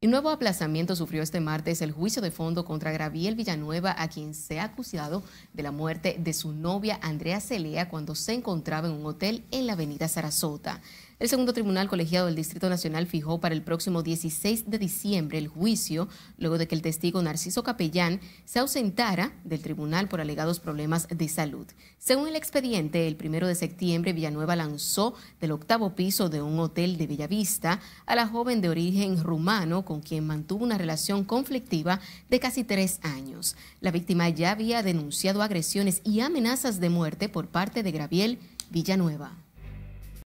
Y nuevo aplazamiento sufrió este martes el juicio de fondo contra Graviel Villanueva, a quien se ha acusado de la muerte de su novia Andrea Celea cuando se encontraba en un hotel en la avenida Sarasota. El segundo tribunal colegiado del Distrito Nacional fijó para el próximo 16 de diciembre el juicio, luego de que el testigo Narciso Capellán se ausentara del tribunal por alegados problemas de salud. Según el expediente, el primero de septiembre Villanueva lanzó del octavo piso de un hotel de Bellavista a la joven de origen rumano con quien mantuvo una relación conflictiva de casi tres años. La víctima ya había denunciado agresiones y amenazas de muerte por parte de Graviel Villanueva.